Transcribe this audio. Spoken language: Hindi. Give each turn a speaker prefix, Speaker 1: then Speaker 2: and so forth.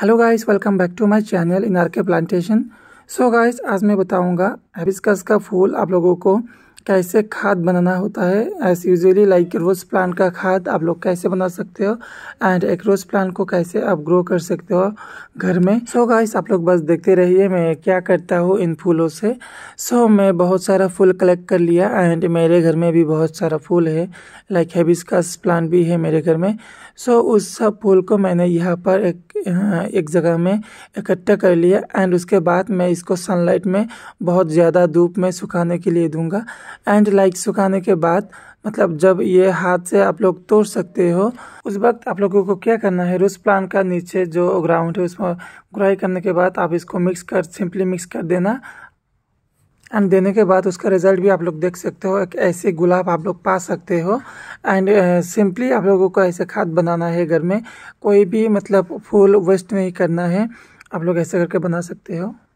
Speaker 1: hello guys welcome back to my channel in R K plantation so guys आज मैं बताऊंगा हेबिस्कस का फूल आप लोगों को कैसे खाद बनाना होता है as usually like rose plant का खाद आप लोग कैसे बना सकते हो एंड एक रोज़ प्लांट को कैसे आप ग्रो कर सकते हो घर में सो so गाइस आप लोग बस देखते रहिए मैं क्या करता हूँ इन फूलों से सो so, मैं बहुत सारा फूल कलेक्ट कर लिया एंड मेरे घर में भी बहुत सारा फूल है लाइक हैबिस्कस प्लांट भी है मेरे घर में सो so, उस सब फूल को मैंने यहाँ पर एक हाँ, एक जगह में इकट्ठा कर लिया एंड उसके बाद मैं इसको सनलाइट में बहुत ज़्यादा धूप में सुखाने के लिए दूंगा एंड लाइक सुखाने के बाद मतलब जब ये हाथ से आप लोग तोड़ सकते हो उस वक्त आप लोगों को क्या करना है रूस प्लान का नीचे जो ग्राउंड है उसमें गुराई करने के बाद आप इसको मिक्स कर सिंपली मिक्स कर देना एंड देने के बाद उसका रिजल्ट भी आप लोग देख सकते हो एक ऐसे गुलाब आप लोग पा सकते हो एंड सिंपली uh, आप लोगों को ऐसे खाद बनाना है घर में कोई भी मतलब फूल वेस्ट नहीं करना है आप लोग ऐसे करके बना सकते हो